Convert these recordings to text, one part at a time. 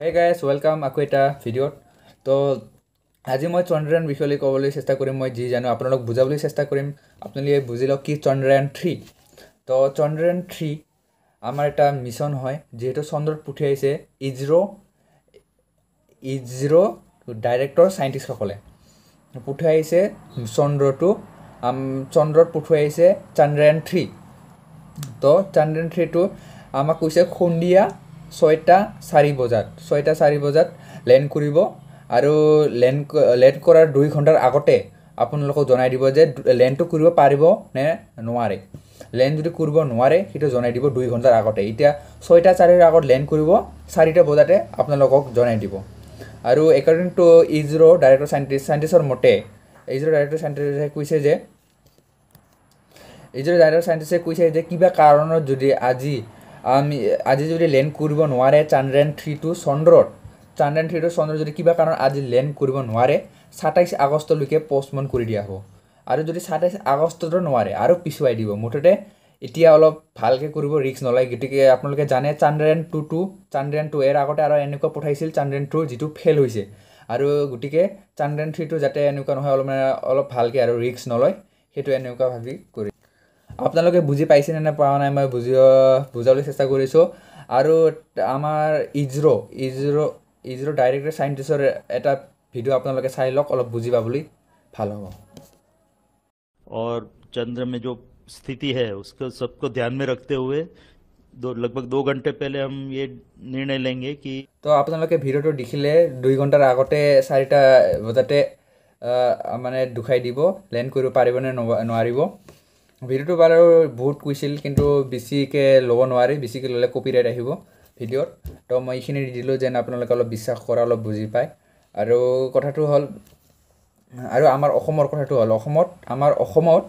hey guys welcome আকৌ এটা ভিডিঅ'ত তো আজি মই চন্দ্ৰায়ণ বিষয় লৈ ক'বলৈ চেষ্টা কৰিম মই যি জানো আপোনালোক বুজাবলৈ চেষ্টা কৰিম আপোনালোকে বুজি লওক কি চন্দ্ৰায়ণ থ্ৰী তো চন্দ্ৰায়ণ থ্ৰী আমাৰ এটা মিছন হয় যিহেতু চন্দ্ৰত পঠিয়াইছে ইজৰ' ইজৰ' ডাইৰেক্টৰ চাইণ্টিষ্টসকলে পঠিয়াইছে চন্দ্ৰটো চন্দ্ৰত পঠিয়াইছে চন্দ্ৰায়ণ থ্ৰী তো চন্দ্ৰায়ণ থ্ৰীটো আমাক কৈছে সন্ধিয়া ছয়টা চাৰি বজাত ছয়টা চাৰি বজাত লেণ্ড কৰিব আৰু লেণ্ড লেণ্ড কৰাৰ দুই ঘণ্টাৰ আগতে আপোনালোকক জনাই দিব যে লেণ্ডটো কৰিব পাৰিব নে নোৱাৰে লেণ্ড যদি কৰিব নোৱাৰে সেইটো জনাই দিব দুই ঘণ্টাৰ আগতে এতিয়া ছয়টা চাৰিৰ আগত লেণ্ড কৰিব চাৰিটা বজাতে আপোনালোকক জনাই দিব আৰু according to ISRO' director scientist চাইণ্টিষ্টৰ মতে ইজৰ' ডাইৰেক্টৰ চাইণ্টিষ্টে কৈছে যে ইজৰ' ডাইৰেক্টৰ চাইণ্টিষ্টে কৈছে যে কিবা কাৰণত যদি আজি আমি আজি যদি লেণ্ড কৰিব নোৱাৰে চান্দ্ৰায়ন থ্ৰী টু চন্দ্ৰত চান্দ্ৰায়ন থ্ৰী টু চন্দ্ৰত যদি কিবা কাৰণত আজি লেণ্ড কৰিব নোৱাৰে সাতাইছ আগষ্টলৈকে পষ্টপ'ন কৰি দিয়া হ'ব আৰু যদি সাতাইছ আগষ্টতো নোৱাৰে আৰু পিছুৱাই দিব মুঠতে এতিয়া অলপ ভালকৈ কৰিব ৰিক্স নলয় গতিকে আপোনালোকে জানে Chandrayaan two two Chandrayaan two এৰ আগতে আৰু এনেকুৱা পঠাইছিল চান্দ্ৰায়ন টু যিটো ফেইল হৈছে আৰু গতিকে চান্দ্ৰায়ন থ্ৰীটো যাতে এনেকুৱা নহয় অলপ অলপ ভালকৈ আৰু ৰিস্ক নলয় সেইটো এনেকুৱা ভাবি কৰি আপোনালোকে বুজি পাইছেনে নে পোৱা নাই মই বুজি বুজাবলৈ চেষ্টা কৰিছোঁ আৰু আমাৰ ইজৰ' ইজৰো ইজৰ' ডাইৰেক্টৰ চাইণ্টিষ্টৰ এটা ভিডিঅ' আপোনালোকে চাই লওক অলপ বুজি পাবলৈ ভাল হ'ব আৰু চন্দ্ৰমে যি স্থিতি হে হেচকে চবক ধ্যান মে ৰখে হুৱে লগভগ দু ঘণ্টা পেলে আম এই নিৰ্ণয় লেগে কি তো আপোনালোকে ভিডিঅ'টো দেখিলে দুই ঘণ্টাৰ আগতে চাৰিটা বজাতে মানে দুখাই দিব লেণ্ড কৰিব পাৰিবনে নোৱাৰিব ভিডিঅ'টো বাৰু বহুত কুইছিল কিন্তু বেছিকৈ ল'ব নোৱাৰি বেছিকৈ ল'লে কপি ৰাইট আহিব ভিডিঅ'ত তো মই এইখিনি দি দিলোঁ যেন আপোনালোকে অলপ বিশ্বাস কৰা অলপ বুজি পায় আৰু কথাটো হ'ল আৰু আমাৰ অসমৰ কথাটো হ'ল অসমত আমাৰ অসমত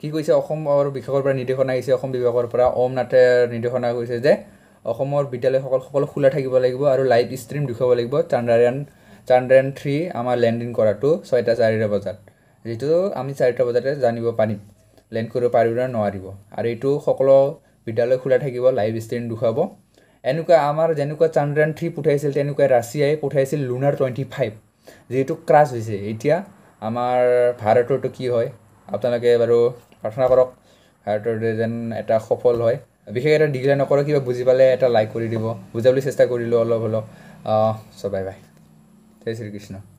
কি কৈছে অসমৰ বিভাগৰ পৰা নিৰ্দেশনা আহিছে অসম বিভাগৰ পৰা ওম নাথে নিৰ্দেশনা কৈছে যে অসমৰ বিদ্যালয়সকল সকলো খোলা থাকিব লাগিব আৰু লাইভ ষ্ট্ৰীম দেখুৱাব লাগিব চান্দ্ৰায়ণ চান্দ্ৰায়ন থ্ৰী আমাৰ লেণ্ডিং কৰাটো ছয়টা চাৰিটা বজাত যিটো আমি চাৰিটা বজাতে জানিব পাৰিম লেণ্ড কৰিব পাৰিব নে নোৱাৰিব আৰু এইটো সকলো বিদ্যালয় খোলা থাকিব লাইভ ষ্ট্ৰীম দেখুৱাব এনেকুৱা আমাৰ যেনেকুৱা চন্দ্ৰায়ন থ্ৰী পঠিয়াইছিল তেনেকুৱা ৰাছিয়াই পঠাইছিল লুনাৰ টুৱেণ্টি ফাইভ যিহেতু ক্ৰাছ হৈছে এতিয়া আমাৰ ভাৰতৰটো কি হয় আপোনালোকে বাৰু প্ৰাৰ্থনা কৰক ভাৰতৰ যেন এটা সফল হয় বিশেষ এটা ডিগ্ৰী নকৰক কিবা বুজি পালে এটা লাইক কৰি দিব বুজাবলৈ চেষ্টা কৰিলোঁ অলপ অলপ অঁ চবাই বাই জয় শ্ৰীকৃষ্ণ